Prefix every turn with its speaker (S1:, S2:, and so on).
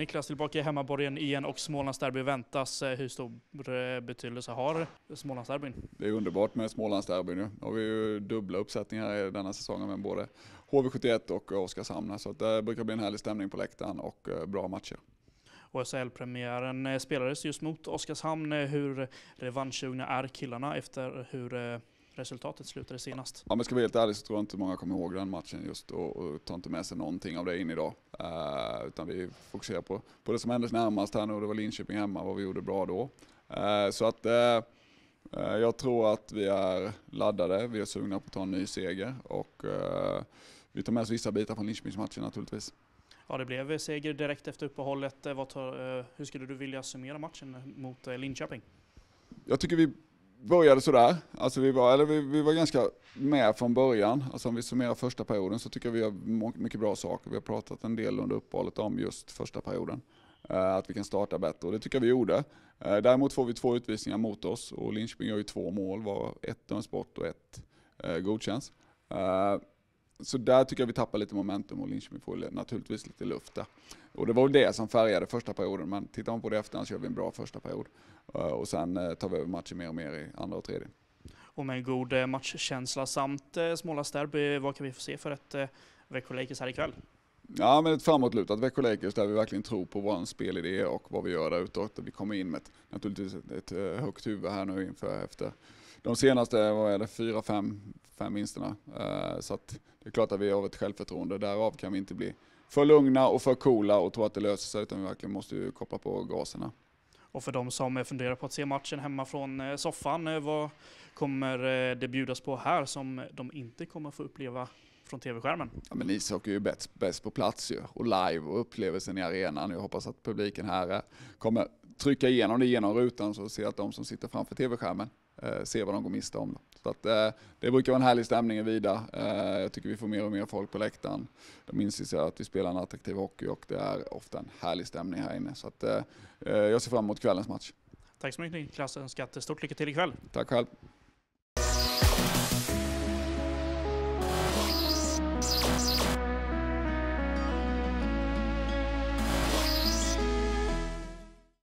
S1: Niklas tillbaka i hemmaborgen igen och Smålandsderby väntas. Eh, hur stor eh, betydelse har Smålandsderbyn?
S2: Det är underbart med Smålandsderbyn. Nu har vi ju dubbla uppsättningar denna säsongen med både HV71 och Oskarshamn. Så det brukar bli en härlig stämning på läktaren och eh, bra matcher.
S1: shl premiären spelades just mot Oskarshamn. Hur revanschsugna är killarna efter hur resultatet slutade senast.
S2: Ja, men ska vi vara helt ärlig så tror jag inte många kommer ihåg den matchen just och, och tar inte med sig någonting av det in idag. Uh, utan vi fokuserar på, på det som hände närmast här nu och det var Linköping hemma, vad vi gjorde bra då. Uh, så att uh, jag tror att vi är laddade, vi är sugna på att ta en ny seger och vi tar med oss vissa bitar från Linköpingsmatchen naturligtvis.
S1: Ja, det blev seger direkt efter uppehållet. Tar, hur skulle du vilja summera matchen mot Linköping?
S2: Jag tycker vi började sådär. Alltså vi var, eller vi, vi var ganska med från början. Alltså om vi summerar första perioden så tycker jag vi har mycket bra saker. Vi har pratat en del under uppehållet om just första perioden. Eh, att vi kan starta bättre och det tycker jag vi gjorde. Eh, däremot får vi två utvisningar mot oss och Linköping gör ju två mål, var ett döms bort och ett eh, godkänns så där tycker jag vi tappar lite momentum och Linköping får naturligtvis lite luft där. Och det var väl det som färgade första perioden, men tittar man på det i efterhand så gör vi en bra första period. Eh, och sen eh, tar vi över matchen mer och mer i andra och tredje.
S1: Och med en god eh, matchkänsla samt Smålands derby, vad kan vi få se för ett Växjö Lakers här ikväll?
S2: Ja, men ett framåtlutat Växjö Lakers där vi verkligen tror på vår spelidé och vad vi gör där ute. Vi kommer in med ett, naturligtvis ett, ett högt huvud här nu inför efter de senaste, vad är det, fyra, fem, fem vinsterna. Eh, så det är klart att vi har ett självförtroende, därav kan vi inte bli för lugna och för coola och tro att det löser sig, utan vi verkligen måste koppla på gaserna.
S1: Och för de som funderar på att se matchen hemma från eh, soffan, eh, vad kommer det bjudas på här som de inte kommer få uppleva från tv-skärmen?
S2: Ja, men ishockey är ju bäst, bäst på plats ju, och live och upplevelsen i arenan. Jag hoppas att publiken här kommer trycka igenom det genom rutan så ser att de som sitter framför tv-skärmen Eh, se vad de går miste om. Så att, eh, det brukar vara en härlig stämning i Vida. Eh, jag tycker vi får mer och mer folk på läktaren. De inser att vi spelar en attraktiv hockey och det är ofta en härlig stämning här inne. Så att, jag ser fram emot kvällens match.
S1: Tack så mycket Niklas, önskat stort lycka till ikväll.
S2: Tack själv.